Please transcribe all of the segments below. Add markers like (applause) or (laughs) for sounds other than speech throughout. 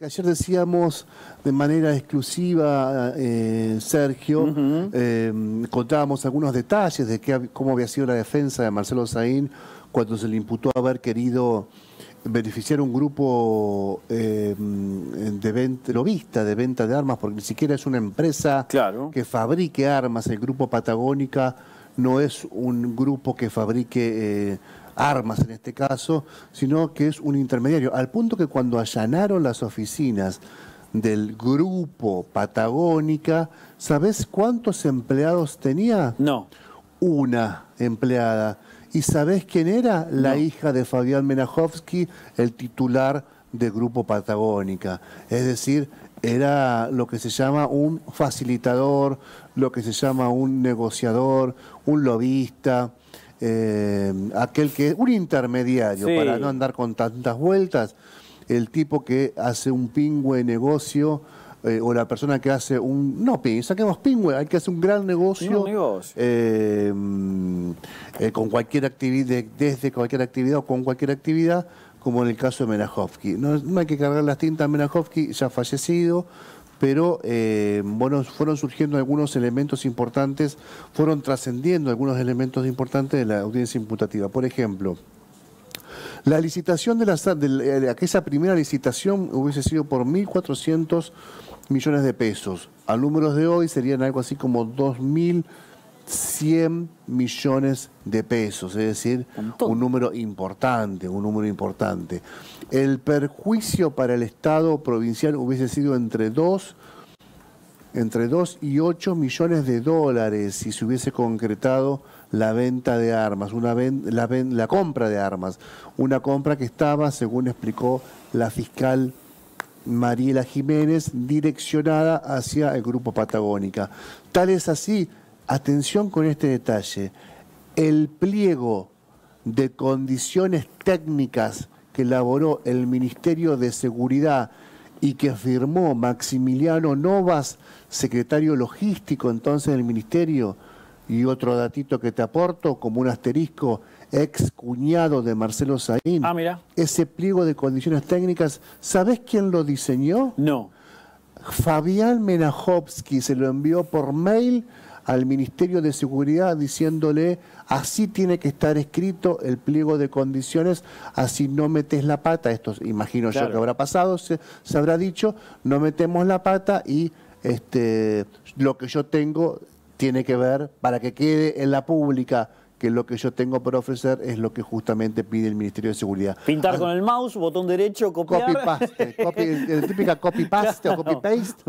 Ayer decíamos de manera exclusiva, eh, Sergio, eh, contábamos algunos detalles de cómo había sido la defensa de Marcelo Saín cuando se le imputó haber querido beneficiar un grupo eh, de venta, lobista de venta de armas, porque ni siquiera es una empresa que fabrique armas. El grupo Patagónica no es un grupo que fabrique armas en este caso, sino que es un intermediario, al punto que cuando allanaron las oficinas del grupo Patagónica, ¿sabes cuántos empleados tenía? No. Una empleada. ¿Y sabes quién era? La hija de Fabián Menajovsky, el titular de grupo Patagónica. Es decir, era lo que se llama un facilitador, lo que se llama un negociador, un lobista. Eh, aquel que es un intermediario, para no andar con tantas vueltas, el tipo que hace un pingüe negocio. Eh, o la persona que hace un. No, saquemos pingüe, hay que hacer un gran negocio. Eh, mm, con cualquier actividad, desde cualquier actividad o con cualquier actividad, como en el caso de Menajovsky. No, hay que cargar las tintas a Menajovsky, ya fallecido, pero eh, bueno, fueron surgiendo algunos elementos importantes, fueron trascendiendo algunos elementos importantes de la audiencia imputativa. Por ejemplo, la licitación de, la, eh, de, aquella primera licitación hubiese sido por 1.400 millones de pesos. A números de hoy serían algo así como 2.000 millones 100 millones de pesos, es decir, un número importante, un número importante. El perjuicio para el Estado provincial hubiese sido entre 2 entre 2 y 8 millones de dólares si se hubiese concretado la venta de armas, una la compra de armas, una compra que estaba, según explicó la fiscal Mariela Jiménez, direccionada hacia el grupo Patagónica. Tal es así atención con este detalle, el pliego de condiciones técnicas que elaboró el Ministerio de Seguridad y que firmó Maximiliano Novas, secretario logístico entonces del Ministerio, y otro datito que te aporto, como un asterisco, ex cuñado de Marcelo Saín. Ah, mira. Ese pliego de condiciones técnicas, ¿sabés quién lo diseñó? No. Fabián Menajovsky se lo envió por mail al Ministerio de Seguridad diciéndole, así tiene que estar escrito el pliego de condiciones, así no metes la pata, esto imagino yo que habrá pasado, se, habrá dicho, no metemos la pata y este, lo que yo tengo tiene que ver para que quede en la pública que lo que yo tengo por ofrecer es lo que justamente pide el Ministerio de Seguridad. Pintar ah. con el mouse, botón derecho, copiar. Copy paste, (laughs) típica copy paste o copy paste,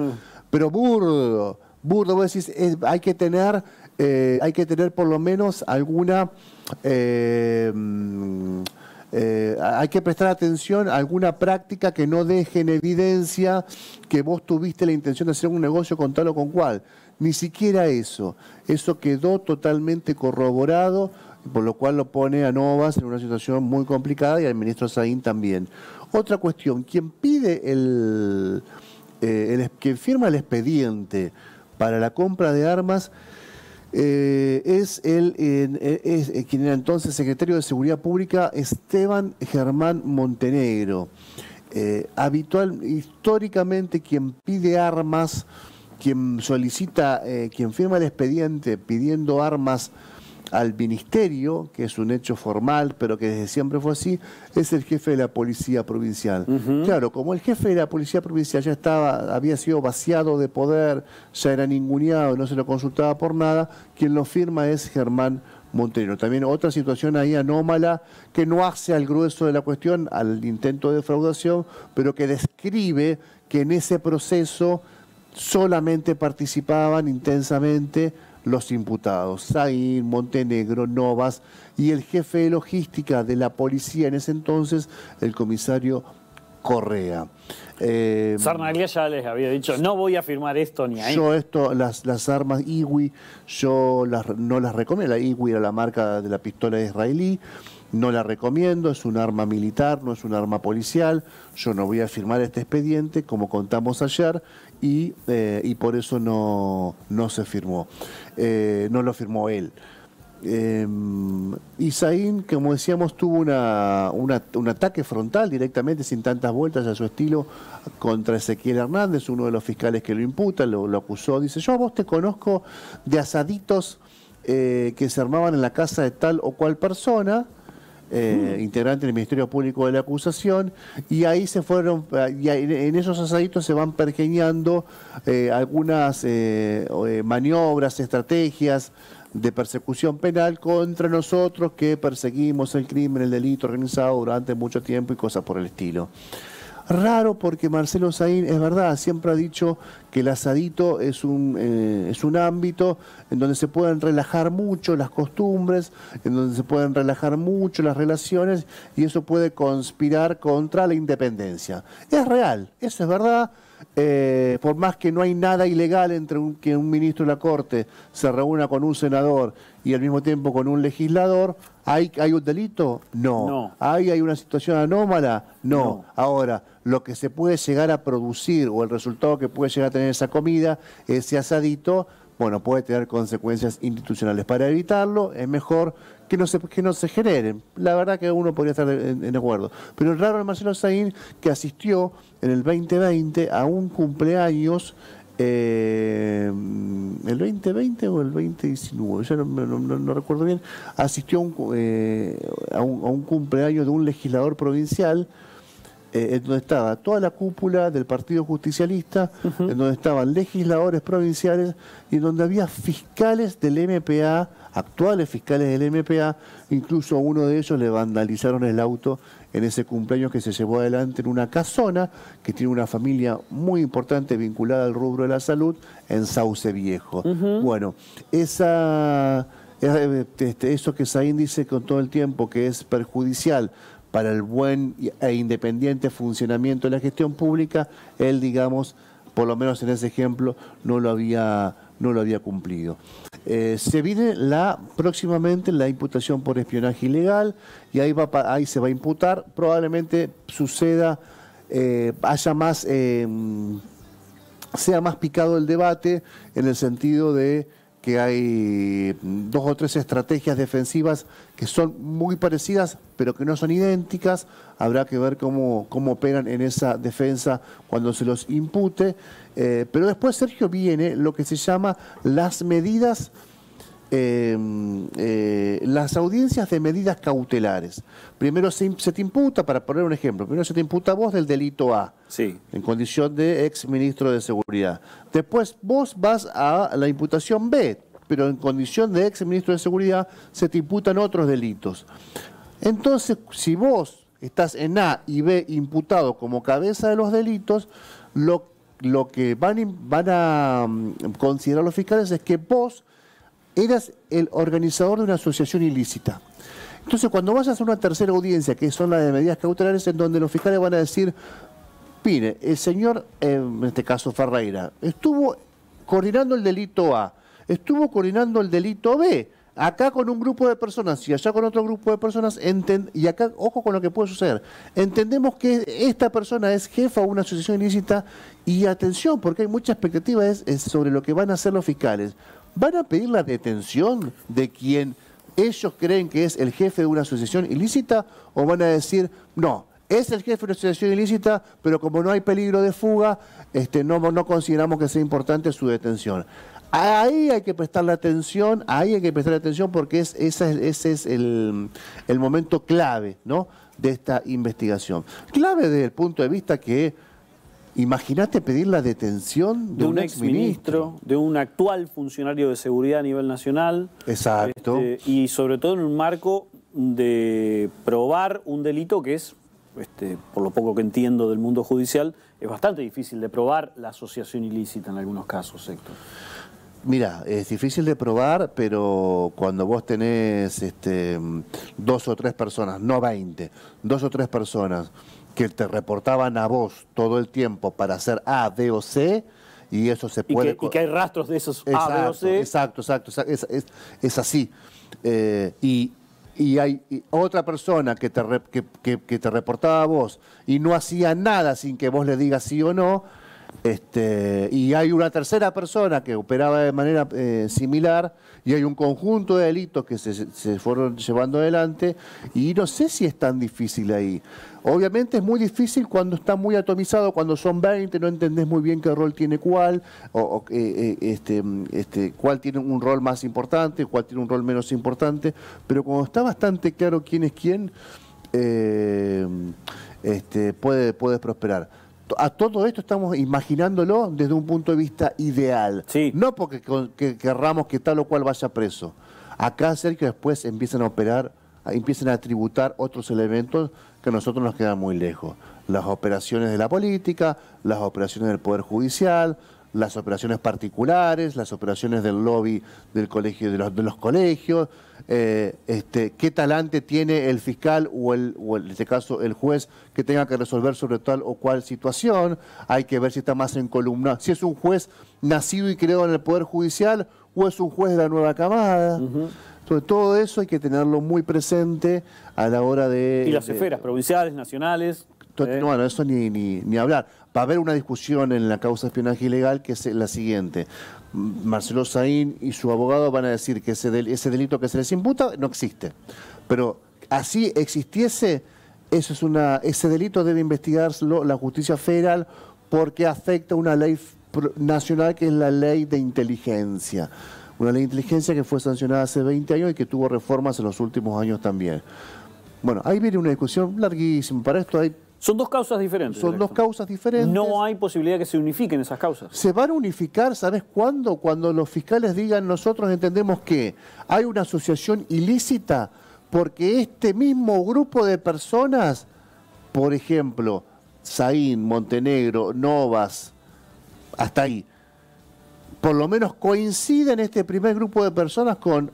pero burdo burdo, vos decís, eh, hay, que tener, eh, hay que tener por lo menos alguna... Eh, mm, hay que prestar atención a alguna práctica que no deje en evidencia que vos tuviste la intención de hacer un negocio con tal o con cual. Ni siquiera eso. Eso quedó totalmente corroborado, por lo cual lo pone a Novas en una situación muy complicada y al ministro Saín también. Otra cuestión, quien pide el, quien firma el expediente para la compra de armas eh, es, el, eh, eh, quien era entonces secretario de Seguridad Pública, Esteban Germán Montenegro. habitual, históricamente quien pide armas, quien solicita, quien firma el expediente pidiendo armas al ministerio, que es un hecho formal, pero que desde siempre fue así, es el jefe de la policía provincial. Claro, como el jefe de la policía provincial ya estaba, había sido vaciado de poder, ya era ninguneado, no se lo consultaba por nada, quien lo firma es Germán Montero. También otra situación ahí anómala que no hace al grueso de la cuestión, al intento de defraudación, pero que describe que en ese proceso solamente participaban intensamente los imputados, Zain, Montenegro, Novas y el jefe de logística de la policía en ese entonces, el comisario Correa. Eh, Sarnaglia ya les había dicho, no voy a firmar esto ni ahí. Yo esto, las, las armas IWI, yo las, no las recomiendo. La IWI era la marca de la pistola israelí no la recomiendo, es un arma militar, no es un arma policial, yo no voy a firmar este expediente, como contamos ayer, y, eh, y por eso no, no se firmó, eh, no lo firmó él. Eh, Isaín, como decíamos, tuvo una, un ataque frontal directamente, sin tantas vueltas a su estilo, contra Ezequiel Hernández, uno de los fiscales que lo imputa, lo, acusó, dice, yo a vos te conozco de asaditos eh, que se armaban en la casa de tal o cual persona, eh, integrante del Ministerio Público de la acusación, y ahí se fueron, ah, en esos asaditos se van pergeñando eh, algunas eh, eh, maniobras, estrategias de persecución penal contra nosotros que perseguimos el crimen, el delito organizado durante mucho tiempo y cosas por el estilo. Raro porque Marcelo Saín, es verdad, siempre ha dicho que el asadito es un, eh, es un ámbito en donde se pueden relajar mucho las costumbres, en donde se pueden relajar mucho las relaciones y eso puede conspirar contra la independencia. Es real, eso es verdad. Eh, por más que no hay nada ilegal entre que un ministro de la Corte se reúna con un senador y al mismo tiempo con un legislador, ¿hay, hay un delito? No. ¿Hay, una situación anómala? no. Ahora, lo que se puede llegar a producir o el resultado que puede llegar a tener esa comida, ese asadito, bueno, puede tener consecuencias institucionales. Para evitarlo es mejor que no se, que no se generen. La verdad que uno podría estar en, en acuerdo. Pero el raro el Marcelo Sain, que asistió en el 2020 a un cumpleaños eh, el 2020 o el 2019, ya no, recuerdo bien, asistió eh, a, un, a, un, cumpleaños de un legislador provincial eh, en donde estaba toda la cúpula del Partido Justicialista, en donde estaban legisladores provinciales y en donde había fiscales del MPA, actuales fiscales del MPA, incluso uno de ellos le vandalizaron el auto en ese cumpleaños que se llevó adelante en una casona que tiene una familia muy importante vinculada al rubro de la salud en Sauce Viejo. Bueno, esa, eh, este, eso que Saín dice con todo el tiempo que es perjudicial para el buen e independiente funcionamiento de la gestión pública, él, digamos, por lo menos en ese ejemplo, no lo había, no lo había cumplido. Eh, se viene la, próximamente la imputación por espionaje ilegal y ahí, va, ahí se va a imputar. Probablemente suceda, eh, haya más, em, sea más picado el debate en el sentido de que hay dos o tres estrategias defensivas que son muy parecidas, pero que no son idénticas. Habrá que ver cómo, cómo operan en esa defensa cuando se los impute. Eh, pero después, Sergio, viene lo que se llama las medidas Em, eh, las audiencias de medidas cautelares. Primero se, te imputa, para poner un ejemplo, primero se te imputa vos del delito A, sí. en condición de ex ministro de Seguridad. Después vos vas a la imputación B, pero en condición de ex ministro de Seguridad se te imputan otros delitos. Entonces, si vos estás en A y B imputado como cabeza de los delitos, lo, lo que van, van a mm, considerar los fiscales es que vos eras el organizador de una asociación ilícita. Entonces, cuando vas a una tercera audiencia, que son las de medidas cautelares, en donde los fiscales van a decir, Pine, el señor, eh, en este caso Ferreira, estuvo coordinando el delito A, estuvo coordinando el delito B, acá con un grupo de personas y allá con otro grupo de personas, y acá, ojo con lo que puede suceder, entendemos que esta persona es jefa de una asociación ilícita y atención, porque hay mucha expectativa sobre lo que van a hacer los fiscales van a pedir la detención de quien ellos creen que es el jefe de una asociación ilícita o van a decir, no, es el jefe de una asociación ilícita, pero como no hay peligro de fuga, este, no, no consideramos que sea importante su detención. Ahí hay que prestar la atención, ahí hay que prestar atención porque es, ese, es el, momento clave ¿no? de esta investigación. Clave desde el punto de vista que Imagínate pedir la detención de, un, exministro, de un actual funcionario de seguridad a nivel nacional. Exacto. Este, y sobre todo en un marco de probar un delito que es, este, por lo poco que entiendo del mundo judicial, es bastante difícil de probar la asociación ilícita en algunos casos, Héctor. Mira, es difícil de probar, pero cuando vos tenés este, dos o tres personas, no 20, dos o tres personas que te reportaban a vos todo el tiempo para hacer A, B o C, y eso se puede... Y que, hay rastros de esos A, B o C. Exacto, exacto, es, es, así. Eh, y, hay otra persona que te, que, que, que, te reportaba a vos y no hacía nada sin que vos le digas sí o no, este, y hay una tercera persona que operaba de manera eh, similar y hay un conjunto de delitos que se, fueron llevando adelante y no sé si es tan difícil ahí. Obviamente es muy difícil cuando está muy atomizado, cuando son 20, no entendés muy bien qué rol tiene cuál, o, eh, eh, este, este, cuál tiene un rol más importante, cuál tiene un rol menos importante, pero cuando está bastante claro quién es quién, este, puede, puede prosperar a todo esto estamos imaginándolo desde un punto de vista ideal. No porque querramos que tal o cual vaya preso. Acá que después empiezan a operar, empiezan a tributar otros elementos que a nosotros nos quedan muy lejos. Las operaciones de la política, las operaciones del Poder Judicial, las operaciones particulares, las operaciones del lobby del colegio, de los, de los colegios, eh, este, qué talante tiene el fiscal o, el, en este caso el juez que tenga que resolver sobre tal o cual situación. Hay que ver si está más en columna, si es un juez nacido y creado en el Poder Judicial o es un juez de la nueva camada. todo eso hay que tenerlo muy presente a la hora de... Y las esferas provinciales, nacionales. Bueno, eh. eso ni, ni, ni hablar a haber una discusión en la causa de espionaje ilegal que es la siguiente. Marcelo Saín y su abogado van a decir que ese, delito que se les imputa no existe. Pero así existiese, eso es una, ese delito debe investigarlo la justicia federal porque afecta una ley nacional que es la ley de inteligencia. Una ley de inteligencia que fue sancionada hace 20 años y que tuvo reformas en los últimos años también. Bueno, ahí viene una discusión larguísima. Para esto hay son dos causas diferentes. Son dos causas diferentes. No hay posibilidad que se unifiquen esas causas. Se van a unificar, ¿sabes cuándo? Cuando los fiscales digan nosotros entendemos que hay una asociación ilícita porque este mismo grupo de personas, por ejemplo, Saín, Montenegro, Novas, hasta ahí, por lo menos coinciden este primer grupo de personas con,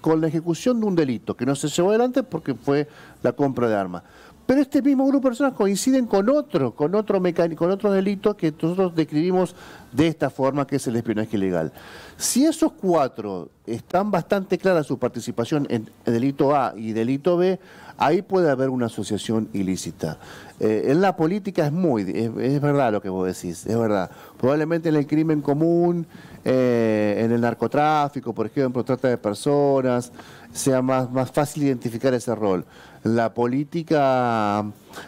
con la ejecución de un delito, que no se llevó adelante porque fue la compra de armas. Pero este mismo grupo de personas coinciden con otro, con otro con otro delito que nosotros describimos de esta forma, que es el espionaje ilegal. Si esos cuatro están bastante claras su participación en delito A y delito B, ahí puede haber una asociación ilícita. Eh, en la política es muy, es, verdad lo que vos decís, es verdad. Probablemente en el crimen común, eh, en el narcotráfico, por ejemplo, trata de personas, sea más, más fácil identificar ese rol la política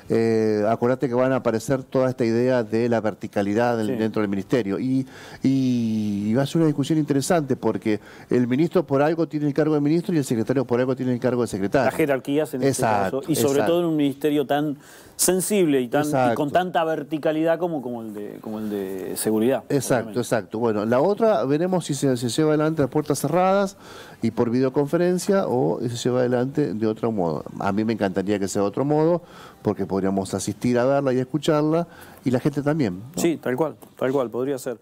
eh, acuérdate que van a aparecer toda esta idea de la verticalidad dentro del ministerio. Y, y, va a ser una discusión interesante porque el ministro por algo tiene el cargo de ministro y el secretario por algo tiene el cargo de secretario. Las jerarquías en este caso. Y sobre todo en un ministerio tan sensible y, tan, con tanta verticalidad como, el, de, como el de seguridad. Exacto, exacto. Bueno, la otra veremos si se, lleva adelante a puertas cerradas y por videoconferencia o si se lleva adelante de otro modo. A mí me encantaría que sea de otro modo porque podríamos asistir a verla y escucharla, y la gente también. Sí, tal cual, tal cual, podría ser.